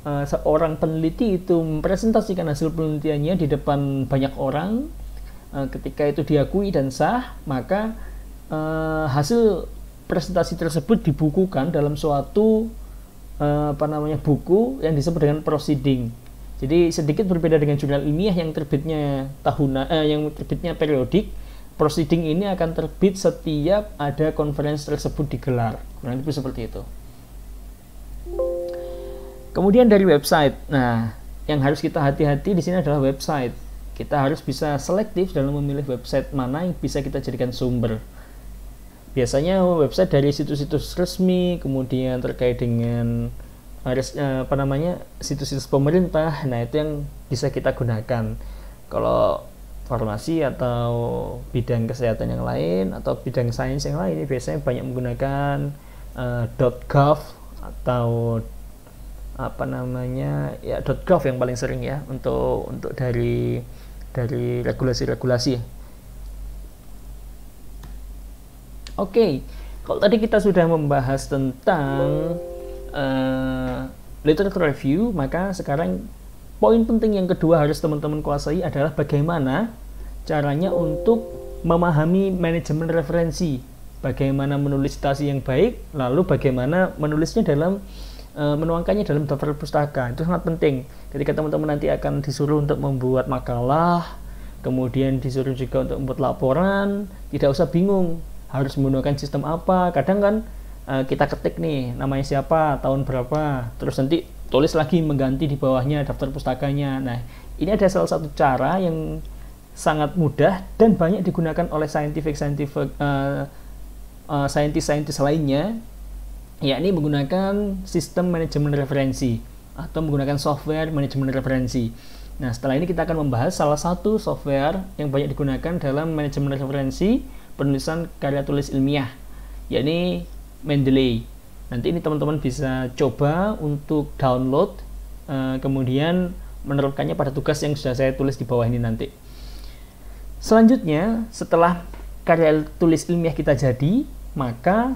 uh, seorang peneliti itu mempresentasikan hasil penelitiannya di depan banyak orang, uh, ketika itu diakui dan sah, maka uh, hasil presentasi tersebut dibukukan dalam suatu uh, apa namanya buku yang disebut dengan proceeding. Jadi sedikit berbeda dengan jurnal ilmiah yang terbitnya tahunan, eh, yang terbitnya periodik. Proceeding ini akan terbit setiap ada konferensi tersebut digelar. Kurang lebih seperti itu. Kemudian dari website. Nah, yang harus kita hati-hati di sini adalah website. Kita harus bisa selektif dalam memilih website mana yang bisa kita jadikan sumber. Biasanya website dari situs-situs resmi, kemudian terkait dengan eh, eh, apa namanya situs-situs pemerintah. Nah, itu yang bisa kita gunakan. Kalau farmasi atau bidang kesehatan yang lain atau bidang sains yang lain biasanya banyak menggunakan uh, .gov atau apa namanya ya .gov yang paling sering ya untuk untuk dari dari regulasi-regulasi. Oke, okay. kalau tadi kita sudah membahas tentang uh, literature review, maka sekarang poin penting yang kedua harus teman-teman kuasai adalah bagaimana caranya untuk memahami manajemen referensi, bagaimana menulis citasi yang baik, lalu bagaimana menulisnya dalam Eh, menuangkannya dalam daftar pustaka itu sangat penting ketika teman-teman nanti akan disuruh untuk membuat makalah kemudian disuruh juga untuk membuat laporan tidak usah bingung harus menggunakan sistem apa kadang kan eh, kita ketik nih namanya siapa tahun berapa terus nanti tulis lagi mengganti di bawahnya daftar pustakanya nah ini ada salah satu cara yang sangat mudah dan banyak digunakan oleh scientific eh, scientific uh, uh, saintis-saintis lainnya yakni menggunakan sistem manajemen referensi atau menggunakan software manajemen referensi. Nah, setelah ini kita akan membahas salah satu software yang banyak digunakan dalam manajemen referensi penulisan karya tulis ilmiah, yakni Mendeley. Nanti ini teman-teman bisa coba untuk download, eh, kemudian menerapkannya pada tugas yang sudah saya tulis di bawah ini nanti. Selanjutnya, setelah karya tulis ilmiah kita jadi, maka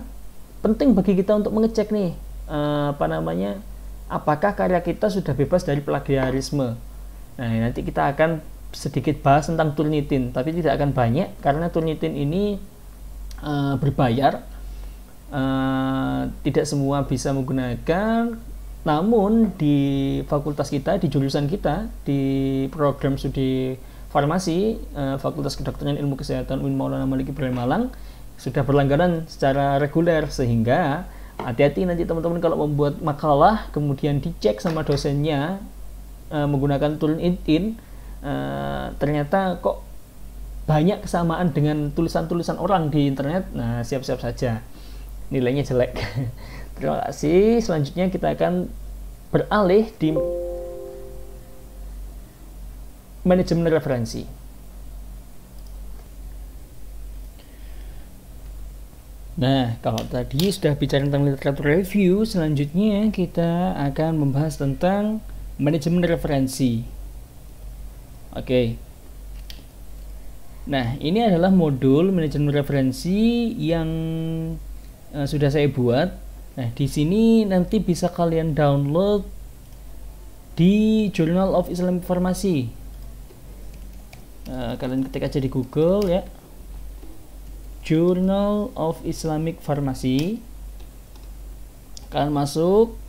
penting bagi kita untuk mengecek nih uh, apa namanya apakah karya kita sudah bebas dari plagiarisme. Nah, nanti kita akan sedikit bahas tentang Turnitin, tapi tidak akan banyak karena Turnitin ini uh, berbayar. Uh, tidak semua bisa menggunakan namun di fakultas kita, di jurusan kita, di program studi farmasi, uh, Fakultas Kedokteran Ilmu Kesehatan UIN Maulana Malik Ibrahim Malang, sudah berlangganan secara reguler sehingga hati-hati nanti teman-teman kalau membuat makalah kemudian dicek sama dosennya uh, menggunakan in uh, ternyata kok banyak kesamaan dengan tulisan-tulisan orang di internet nah siap-siap saja nilainya jelek terima kasih selanjutnya kita akan beralih di manajemen referensi Nah, kalau tadi sudah bicara tentang literatur review, selanjutnya kita akan membahas tentang manajemen referensi. Oke. Nah, ini adalah modul manajemen referensi yang uh, sudah saya buat. Nah, di sini nanti bisa kalian download di Journal of Islam Informasi. Uh, eh, kalian ketik aja di Google ya. Journal of Islamic Pharmacy kalian masuk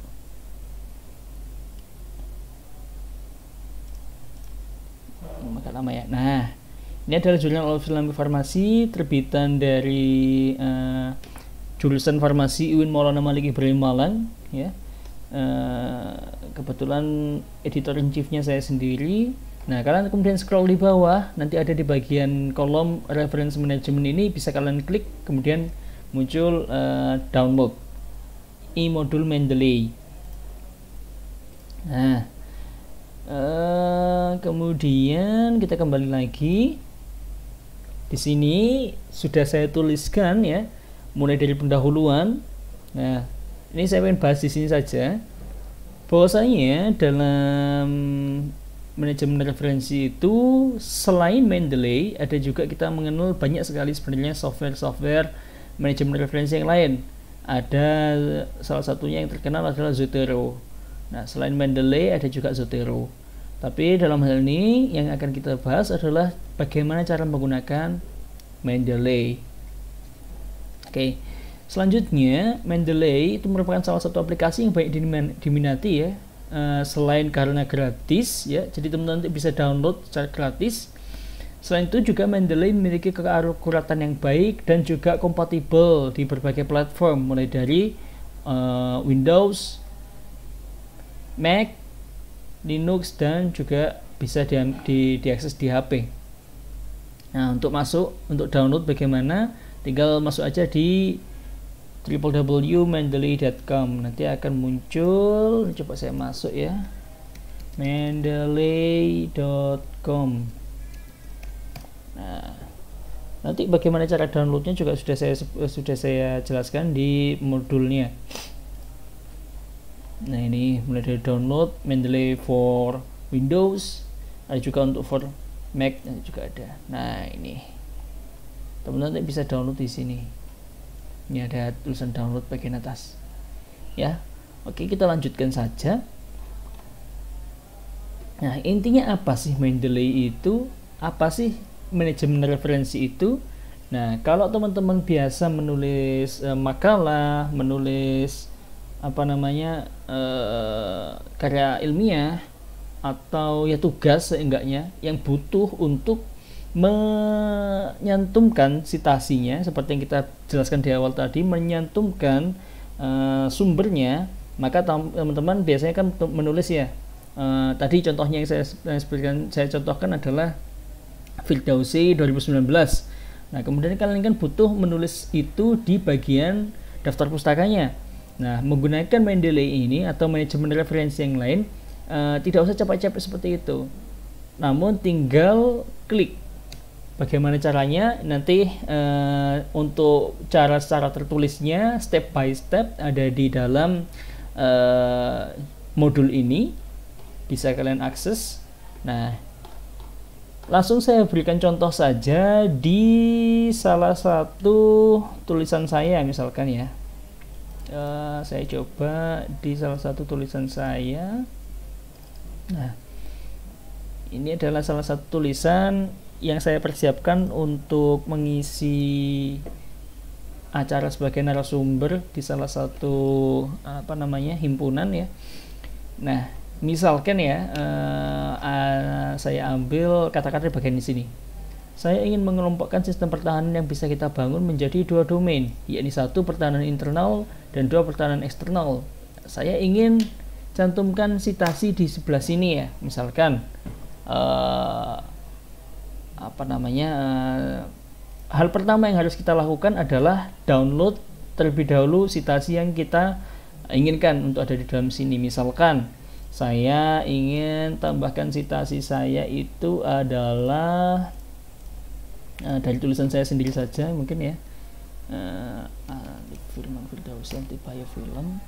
oh, maka lama ya nah ini adalah jurnal of Islamic Pharmacy terbitan dari uh, jurusan farmasi UIN Maulana Malik Ibrahim Malang ya uh, kebetulan editor in chiefnya saya sendiri Nah, kalian kemudian scroll di bawah, nanti ada di bagian kolom reference management ini bisa kalian klik, kemudian muncul uh, download e-modul Mendeley. Nah, uh, kemudian kita kembali lagi. Di sini sudah saya tuliskan ya, mulai dari pendahuluan. Nah, ini saya ingin bahas di sini saja. Bahwasanya dalam manajemen referensi itu selain Mendeley ada juga kita mengenal banyak sekali sebenarnya software-software manajemen referensi yang lain ada salah satunya yang terkenal adalah Zotero nah selain Mendeley ada juga Zotero tapi dalam hal ini yang akan kita bahas adalah bagaimana cara menggunakan Mendeley oke selanjutnya Mendeley itu merupakan salah satu aplikasi yang banyak diminati ya Eh, selain karena gratis ya jadi teman-teman bisa download secara gratis selain itu juga Mendeley memiliki keakuratan yang baik dan juga kompatibel di berbagai platform mulai dari uh, Windows, Mac, Linux dan juga bisa di, di diakses di HP. Nah, untuk masuk, untuk download bagaimana? Tinggal masuk aja di www.mendeley.com nanti akan muncul coba saya masuk ya mendeley.com nah nanti bagaimana cara downloadnya juga sudah saya sudah saya jelaskan di modulnya nah ini mulai dari download Mendeley for Windows ada juga untuk for Mac juga ada nah ini teman-teman bisa download di sini ini ada tulisan download bagian atas ya oke kita lanjutkan saja nah intinya apa sih Mendeley itu apa sih manajemen referensi itu nah kalau teman-teman biasa menulis e, makalah menulis apa namanya e, karya ilmiah atau ya tugas seenggaknya yang butuh untuk menyantumkan citasinya seperti yang kita jelaskan di awal tadi menyantumkan uh, sumbernya maka teman-teman biasanya kan menulis ya uh, tadi contohnya yang saya sebutkan saya contohkan adalah Firdausi 2019 nah kemudian kalian kan butuh menulis itu di bagian daftar pustakanya nah menggunakan Mendeley ini atau manajemen referensi yang lain uh, tidak usah capek-capek seperti itu namun tinggal klik bagaimana caranya nanti uh, untuk cara secara tertulisnya step by step ada di dalam uh, modul ini bisa kalian akses nah langsung saya berikan contoh saja di salah satu tulisan saya misalkan ya uh, saya coba di salah satu tulisan saya nah ini adalah salah satu tulisan yang saya persiapkan untuk mengisi acara sebagai narasumber di salah satu apa namanya himpunan ya. Nah, misalkan ya uh, uh, saya ambil kata-kata di bagian di sini. Saya ingin mengelompokkan sistem pertahanan yang bisa kita bangun menjadi dua domain, yakni satu pertahanan internal dan dua pertahanan eksternal. Saya ingin cantumkan sitasi di sebelah sini ya, misalkan uh, apa namanya eh, hal pertama yang harus kita lakukan adalah download terlebih dahulu citasi yang kita inginkan untuk ada di dalam sini misalkan saya ingin tambahkan citasi saya itu adalah uh, dari tulisan saya sendiri saja mungkin ya eh, ah, firman firdaus anti ya, Film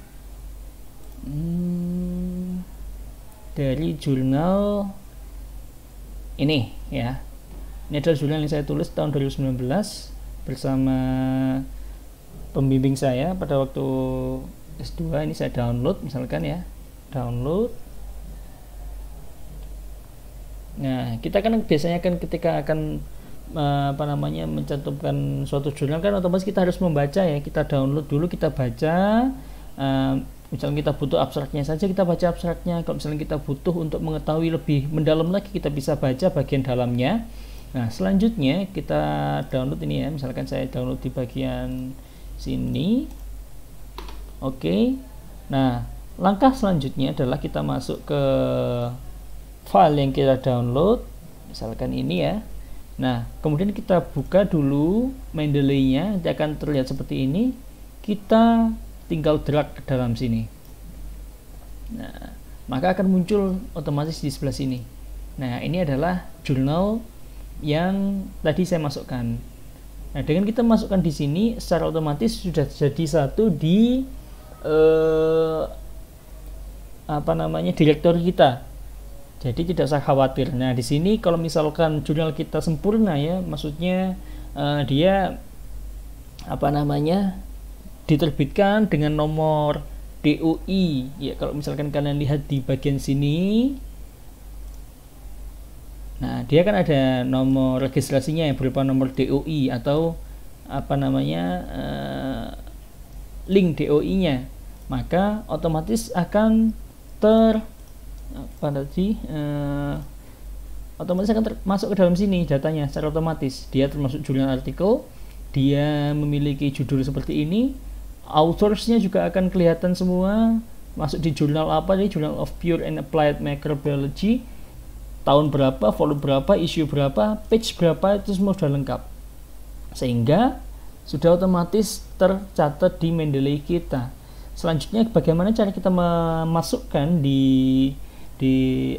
hmm, dari jurnal ini ya ini adalah judul yang saya tulis tahun 2019 bersama pembimbing saya pada waktu S2 ini saya download misalkan ya download nah kita kan biasanya kan ketika akan eh, apa namanya mencantumkan suatu jurnal kan otomatis kita harus membaca ya kita download dulu kita baca uh, misalnya kita butuh abstraknya saja kita baca abstraknya kalau misalnya kita butuh untuk mengetahui lebih mendalam lagi kita bisa baca bagian dalamnya Nah, selanjutnya kita download ini ya. Misalkan saya download di bagian sini. Oke. Nah, langkah selanjutnya adalah kita masuk ke file yang kita download. Misalkan ini ya. Nah, kemudian kita buka dulu Mendeley-nya. Dia akan terlihat seperti ini. Kita tinggal drag ke dalam sini. Nah, maka akan muncul otomatis di sebelah sini. Nah, ini adalah jurnal yang tadi saya masukkan. Nah, dengan kita masukkan di sini secara otomatis sudah jadi satu di eh, apa namanya direktori kita. Jadi tidak usah khawatir. Nah, di sini kalau misalkan jurnal kita sempurna ya, maksudnya eh, dia apa namanya diterbitkan dengan nomor DUI. Ya, kalau misalkan kalian lihat di bagian sini Nah, dia kan ada nomor registrasinya yang berupa nomor DOI atau apa namanya uh, link DOI-nya. Maka otomatis akan ter apa tadi uh, otomatis akan termasuk masuk ke dalam sini datanya secara otomatis. Dia termasuk jurnal artikel, dia memiliki judul seperti ini, authors-nya juga akan kelihatan semua masuk di jurnal apa nih jurnal of Pure and Applied Microbiology tahun berapa, volume berapa, isu berapa, page berapa itu semua sudah lengkap. Sehingga sudah otomatis tercatat di Mendeley kita. Selanjutnya bagaimana cara kita memasukkan di di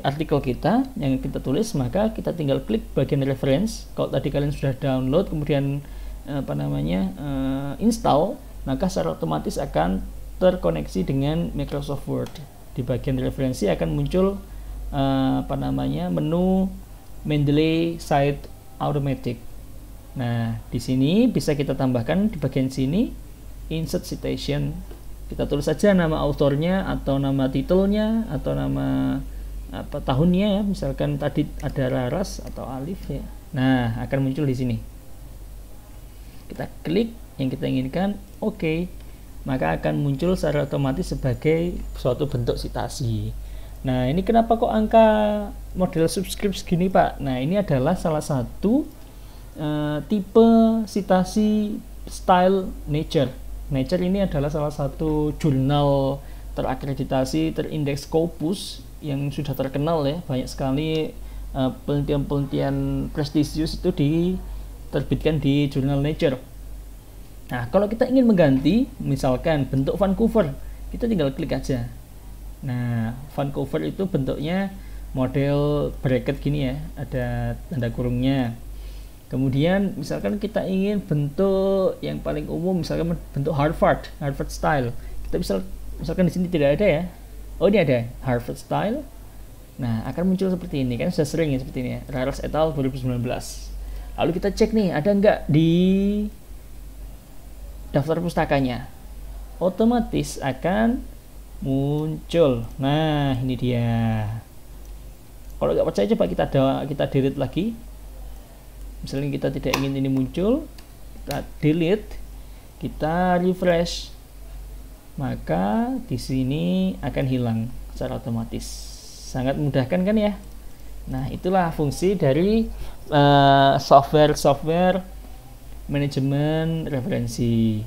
artikel kita yang kita tulis maka kita tinggal klik bagian reference kalau tadi kalian sudah download kemudian eh, apa namanya eh, install maka secara otomatis akan terkoneksi dengan Microsoft Word di bagian referensi akan muncul Eh, apa namanya menu Mendeley Site Automatic. Nah, di sini bisa kita tambahkan di bagian sini insert citation. Kita tulis saja nama autornya atau nama titelnya atau nama apa tahunnya ya. Misalkan tadi ada Laras atau Alif ya. Nah, akan muncul di sini. Kita klik yang kita inginkan, oke. Okay. Maka akan muncul secara otomatis sebagai suatu bentuk citasi. Nah, ini kenapa kok angka model subscribe segini, Pak? Nah, ini adalah salah satu uh, tipe citasi style Nature. Nature ini adalah salah satu jurnal terakreditasi terindeks Scopus yang sudah terkenal ya, banyak sekali eh, penelitian-penelitian prestisius itu diterbitkan di jurnal Nature. Nah, kalau kita ingin mengganti misalkan bentuk Vancouver, kita tinggal klik aja. Nah, Vancouver cover itu bentuknya model bracket gini ya, ada tanda kurungnya. Kemudian misalkan kita ingin bentuk yang paling umum misalkan bentuk Harvard, Harvard style. Kita bisa misalkan di sini tidak ada ya. Oh, ini ada Harvard style. Nah, akan muncul seperti ini kan sudah sering ya seperti ini ya. Rares et al 2019. Lalu kita cek nih ada nggak di daftar pustakanya. Otomatis akan muncul nah ini dia kalau nggak percaya coba kita ada kita delete lagi misalnya kita tidak ingin ini muncul kita delete kita refresh maka di sini akan hilang secara otomatis sangat mudah kan kan ya nah itulah fungsi dari eh, software-software uh, software -software manajemen referensi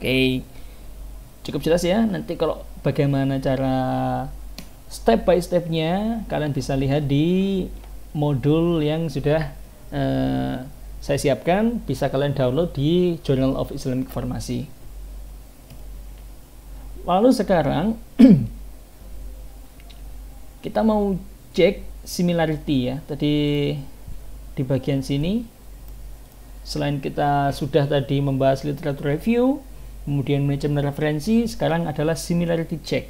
okay. cukup jelas ya nanti kalau bagaimana cara step by stepnya kalian bisa lihat di modul yang sudah uh, saya siapkan bisa kalian download di Journal of Islamic Pharmacy lalu sekarang kita mau cek similarity ya tadi di bagian sini selain kita sudah tadi membahas literatur review kemudian manajemen referensi, sekarang adalah similarity check.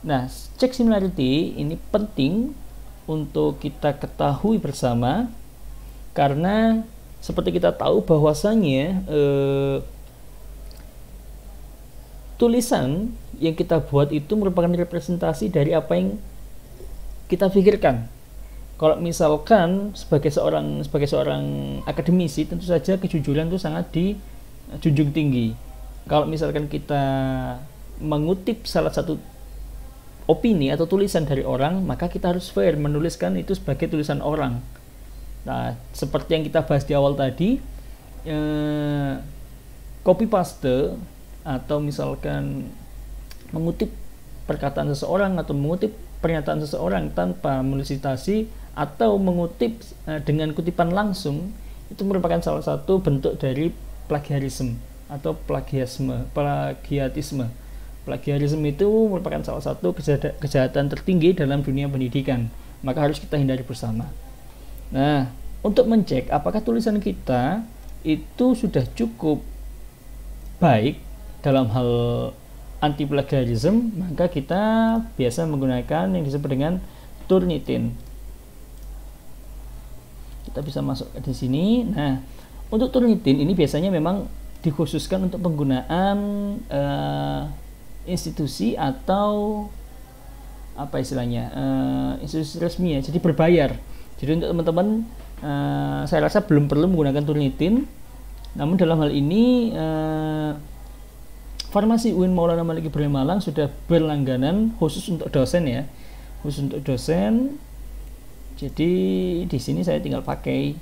Nah, check similarity ini penting untuk kita ketahui bersama karena seperti kita tahu bahwasanya eh, tulisan yang kita buat itu merupakan representasi dari apa yang kita pikirkan. Kalau misalkan sebagai seorang sebagai seorang akademisi tentu saja kejujuran itu sangat dijunjung eh, tinggi kalau misalkan kita mengutip salah satu opini atau tulisan dari orang maka kita harus fair menuliskan itu sebagai tulisan orang nah seperti yang kita bahas di awal tadi eh, copy paste atau misalkan mengutip perkataan seseorang atau mengutip pernyataan seseorang tanpa menulisitasi atau mengutip eh, dengan kutipan langsung itu merupakan salah satu bentuk dari plagiarisme atau plagiasme, plagiatisme. Plagiarisme itu merupakan salah satu kejahatan tertinggi dalam dunia pendidikan, maka harus kita hindari bersama. Nah, untuk mencek apakah tulisan kita itu sudah cukup baik dalam hal anti plagiarisme, maka kita biasa menggunakan yang disebut dengan Turnitin. Kita bisa masuk di sini. Nah, untuk Turnitin ini biasanya memang dikhususkan untuk penggunaan uh, institusi atau apa istilahnya uh, institusi resmi ya jadi berbayar jadi untuk teman-teman uh, saya rasa belum perlu menggunakan Turnitin namun dalam hal ini uh, Farmasi UIN Maulana Malik Ibrahim Malang sudah berlangganan khusus untuk dosen ya khusus untuk dosen jadi di sini saya tinggal pakai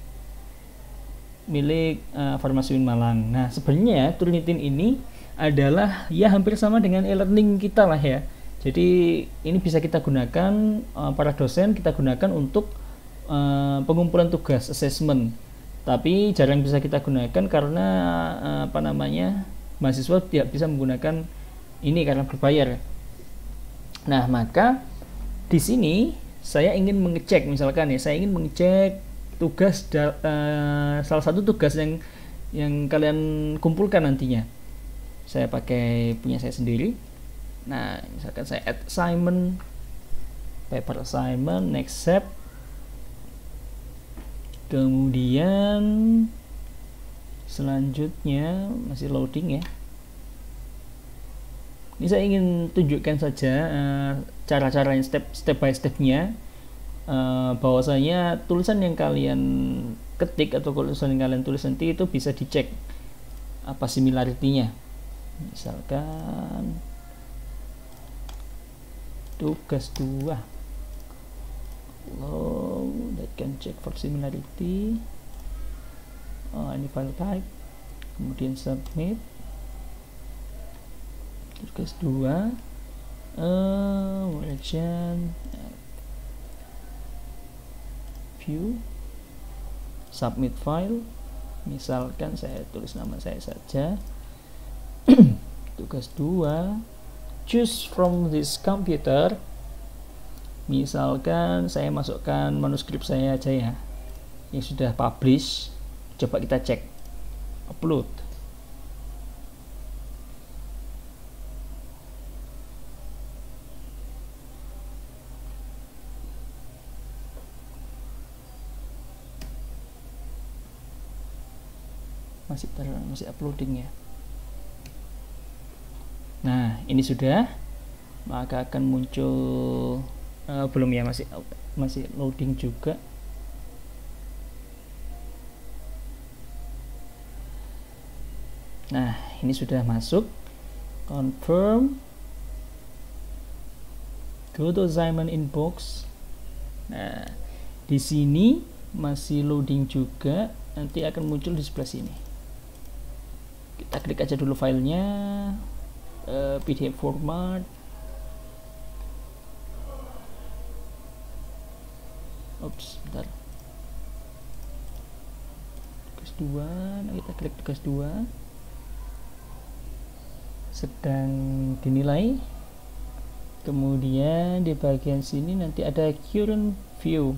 milik uh, Farmasi Malang. Nah, sebenarnya Turnitin ini adalah ya hampir sama dengan e-learning kita lah ya. Jadi ini bisa kita gunakan uh, para dosen kita gunakan untuk uh, pengumpulan tugas assessment. Tapi jarang bisa kita gunakan karena uh, apa namanya mahasiswa tidak bisa menggunakan ini karena berbayar. Nah maka di sini saya ingin mengecek misalkan ya saya ingin mengecek tugas da, uh, salah satu tugas yang yang kalian kumpulkan nantinya saya pakai punya saya sendiri nah misalkan saya add assignment paper assignment next step kemudian selanjutnya masih loading ya ini saya ingin tunjukkan saja uh, eh, cara yang step step by stepnya Eh, bahwasanya tulisan yang kalian ketik atau tulisan yang kalian tulis nanti itu bisa dicek apa similarity-nya. Misalkan tugas dua Low, that can check for similarity. Oh, ini file type. Kemudian submit. Tugas 2. Uh, eh, view submit file misalkan saya tulis nama saya saja tugas 2 choose from this computer misalkan saya masukkan manuskrip saya aja ya yang sudah publish coba kita cek upload masih ter, masih uploading ya nah ini sudah maka akan muncul uh, belum ya masih masih loading juga nah ini sudah masuk confirm go to Simon inbox nah di sini masih loading juga nanti akan muncul di sebelah sini kita klik aja dulu filenya uh, eh, PDF format oops, bentar tugas 2 nah kita klik tugas 2 sedang dinilai kemudian di bagian sini nanti ada current view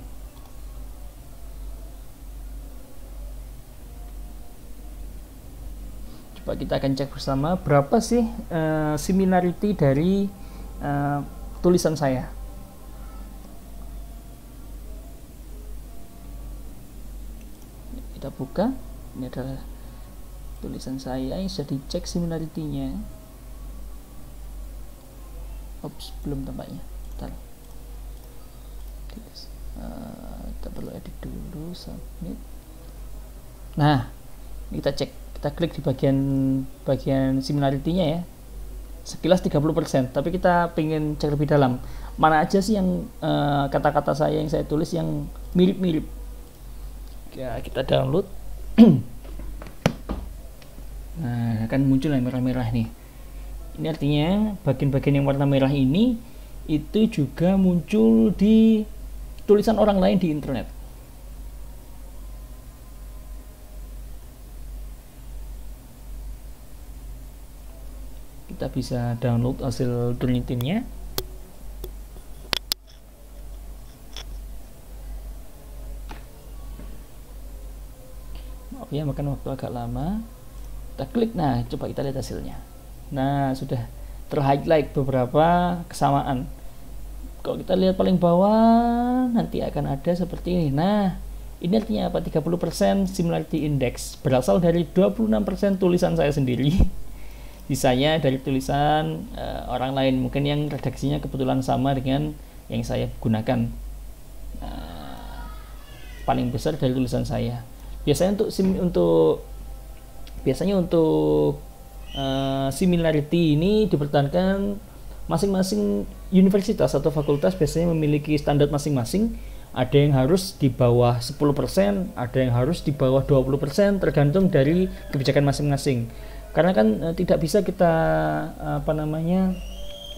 kita akan cek bersama berapa sih uh, similarity dari uh, tulisan saya. Kita buka, ini adalah tulisan saya yang sudah dicek similarity-nya. Ops, belum tampaknya. Bentar. Uh, kita perlu edit dulu, submit. Nah, kita cek kita klik di bagian bagian similarity-nya ya sekilas 30% tapi kita pengen cek lebih dalam mana aja sih yang eh, kata-kata uh, saya yang saya tulis yang mirip-mirip ya kita download nah akan muncul yang merah-merah nih ini artinya bagian-bagian yang warna merah ini itu juga muncul di tulisan orang lain di internet bisa download hasil penelitiannya maaf oh ya makan waktu agak lama kita klik nah coba kita lihat hasilnya nah sudah terhighlight beberapa kesamaan kalau kita lihat paling bawah nanti akan ada seperti ini nah ini artinya apa 30% similarity index berasal dari 26% tulisan saya sendiri sisanya dari tulisan uh, orang lain mungkin yang redaksinya kebetulan sama dengan yang saya gunakan uh, paling besar dari tulisan saya biasanya untuk sim untuk biasanya untuk uh, similarity ini dipertahankan masing-masing universitas atau fakultas biasanya memiliki standar masing-masing ada yang harus di bawah 10%, ada yang harus di bawah 20% tergantung dari kebijakan masing-masing karena kan uh, tidak bisa kita apa namanya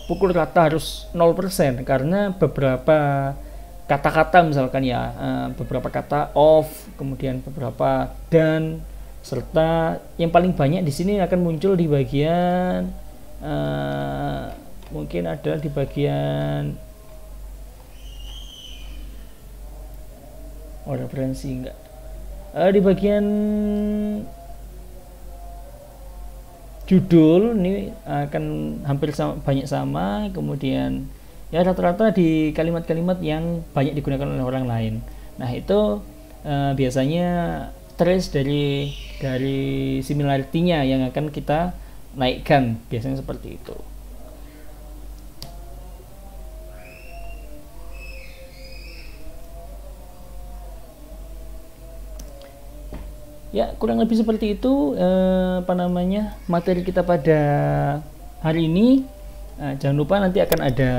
pukul rata harus 0% karena beberapa kata-kata misalkan ya uh, beberapa kata of kemudian beberapa dan serta yang paling banyak di sini akan muncul di bagian uh, mungkin ada di bagian oh referensi enggak uh, di bagian judul ini akan hampir sama, banyak sama kemudian ya rata-rata di kalimat-kalimat yang banyak digunakan oleh orang lain nah itu uh, biasanya trace dari dari similarity-nya yang akan kita naikkan biasanya seperti itu ya kurang lebih seperti itu eh, apa namanya materi kita pada hari ini nah, jangan lupa nanti akan ada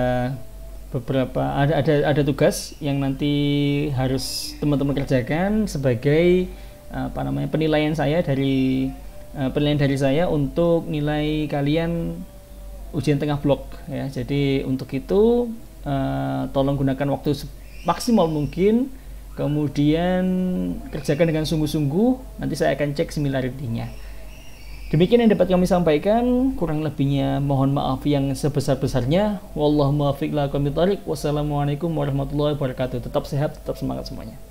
beberapa ada ada ada tugas yang nanti harus teman-teman kerjakan sebagai eh, apa namanya penilaian saya dari uh, penilaian dari saya untuk nilai kalian ujian tengah blok ya jadi untuk itu uh, tolong gunakan waktu maksimal mungkin kemudian kerjakan dengan sungguh-sungguh nanti saya akan cek similarity-nya demikian yang dapat kami sampaikan kurang lebihnya mohon maaf yang sebesar-besarnya wallahu muwaffiq lakum wassalamualaikum warahmatullahi wabarakatuh tetap sehat tetap semangat semuanya